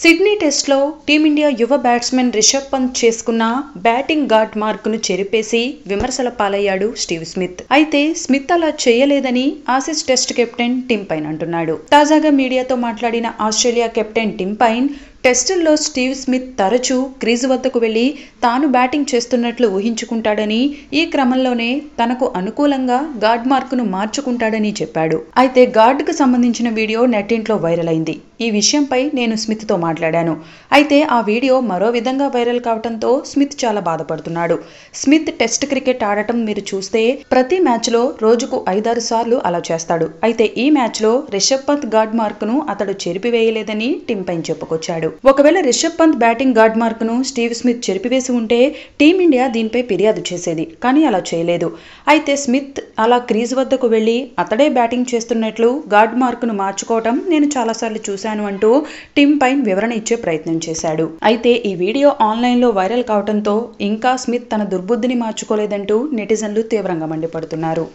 Sydney టెస్ట్లో team India యువ batsmen Rishabh Pant చేసుకున్న బ్యాటింగ్ గాట్ మార్కును చెరిపేసి విమర్శల పాలయ్యాడు స్టీవ్ స్మిత్ అయితే స్మిత్ అలా చేయలేదని Aussies test captain Tim Paine అంటున్నాడు తాజాగా మీడియాతో మాట్లాడిన ఆస్ట్రేలియా కెప్టెన్ టిమ్ పైన్ టెస్టుల్లో స్టీవ్ స్మిత్ తరచూ క్రీజు వద్దకు వెళ్ళి తాను బ్యాటింగ్ చేస్తున్నట్లు ఊహించుకుంటాడని ఈ క్రమంలోనే తనకు అనుకూలంగా గార్డ్ మార్కును మార్చుకుంటాడని చెప్పాడు అయితే గాడ్కు సంబంధించిన వీడియో నెట్టింట్లో వైరల్ అయింది ఈ విషయంపై నేను స్మిత్తో మాట్లాడాను అయితే ఆ వీడియో మరో విధంగా వైరల్ కావడంతో స్మిత్ చాలా బాధపడుతున్నాడు స్మిత్ టెస్ట్ క్రికెట్ ఆడటం మీరు చూస్తే ప్రతి మ్యాచ్లో రోజుకు ఐదారు సార్లు అలా చేస్తాడు అయితే ఈ మ్యాచ్లో రిషబ్ పంత్ గార్డ్ మార్కును అతడు చెరిపివేయలేదని టింపైన్ చెప్పుకొచ్చాడు ఒకవేళ Rishabh Pant batting guard mark ను స్టీవ్ స్మిత్ చెరిపివేసి ఉంటే టీమిండియా దీనిపై ఫిర్యాదు చేసేది కానీ అలా చేయలేదు అయితే స్మిత్ అలా క్రీజ్ వద్దకు వెళ్లి అతడే బ్యాటింగ్ చేస్తున్నట్లు గాడ్ మార్క్ ను మార్చుకోవటం నేను చాలాసార్లు చూశాను అంటూ టిమ్ పైన్ వివరణ ఇచ్చే ప్రయత్నం చేశాడు అయితే ఈ వీడియో ఆన్లైన్లో వైరల్ కావడంతో ఇంకా స్మిత్ తన దుర్బుద్ధిని మార్చుకోలేదంటూ నెటిజన్లు తీవ్రంగా మండిపడుతున్నారు